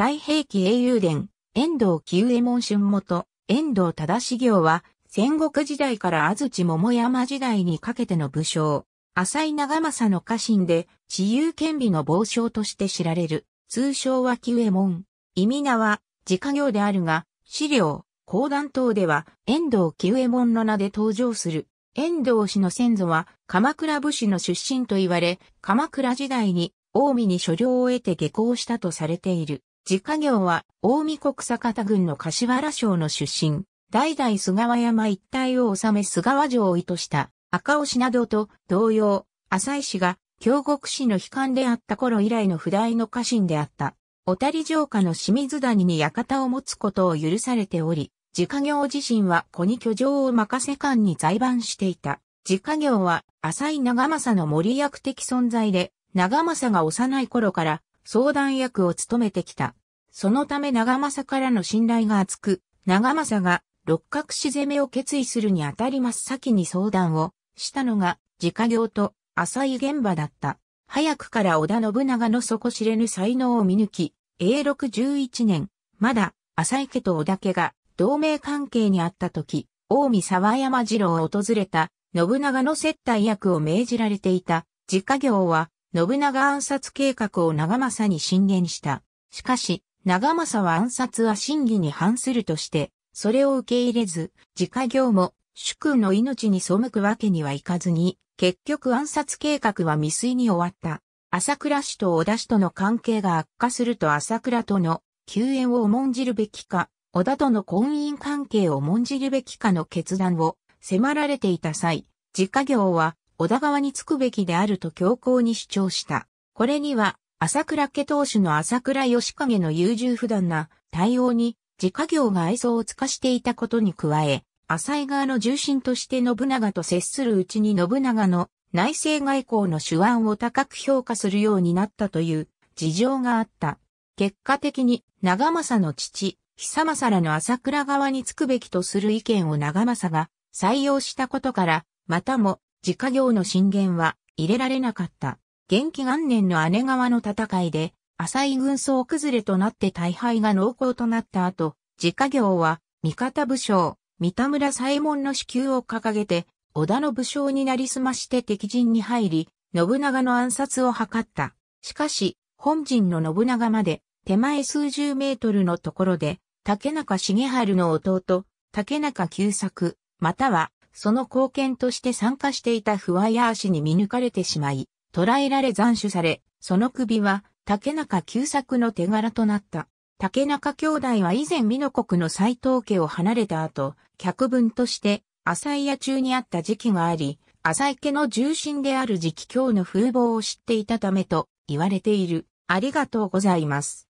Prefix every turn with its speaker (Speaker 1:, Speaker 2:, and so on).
Speaker 1: 太平記英雄伝、遠藤清右衛門春元、遠藤忠史行は、戦国時代から安土桃山時代にかけての武将、浅井長政の家臣で、自由権美の傍将として知られる、通称は清右衛門。意味名は、自家業であるが、資料、講談等では、遠藤清右衛門の名で登場する。遠藤氏の先祖は、鎌倉武士の出身と言われ、鎌倉時代に、近江に所領を得て下校したとされている。自家業は、大見国坂田郡の柏原省の出身、代々菅原山一帯を治め菅和城を意図した赤尾しなどと同様、浅井氏が京極氏の悲観であった頃以来の不代の家臣であった。小谷城下の清水谷に館を持つことを許されており、自家業自身は子に居城を任せ官に在番していた。自家業は浅井長政の森役的存在で、長政が幼い頃から相談役を務めてきた。そのため長政からの信頼が厚く、長政が六角氏攻めを決意するにあたり真っ先に相談をしたのが、自家業と浅井現場だった。早くから織田信長の底知れぬ才能を見抜き、永禄11年、まだ浅井家と織田家が同盟関係にあった時、近江沢山次郎を訪れた信長の接待役を命じられていた自家業は信長暗殺計画を長政に進言した。しかし、長政は暗殺は真偽に反するとして、それを受け入れず、自家業も主君の命に背くわけにはいかずに、結局暗殺計画は未遂に終わった。朝倉氏と小田氏との関係が悪化すると朝倉との救援を重んじるべきか、小田との婚姻関係を重んじるべきかの決断を迫られていた際、自家業は小田側につくべきであると強硬に主張した。これには朝倉家当主の朝倉義景の優柔不断な対応に自家業が愛想を尽かしていたことに加え、浅井側の重臣として信長と接するうちに信長の内政外交の手腕を高く評価するようになったという事情があった。結果的に長政の父、久政らの朝倉側につくべきとする意見を長政が採用したことから、またも自家業の進言は入れられなかった。元気元年の姉川の戦いで、浅井軍曹崩れとなって大敗が濃厚となった後、自家業は、味方武将、三田村左衛門の支給を掲げて、織田の武将になりすまして敵陣に入り、信長の暗殺を図った。しかし、本陣の信長まで、手前数十メートルのところで、竹中重春の弟、竹中久作、または、その貢献として参加していた不和や足に見抜かれてしまい、捕らえられ斬首され、その首は竹中久作の手柄となった。竹中兄弟は以前美濃国の斎藤家を離れた後、客分として浅井屋中にあった時期があり、浅井家の重臣である時期卿の風貌を知っていたためと言われている。ありがとうございます。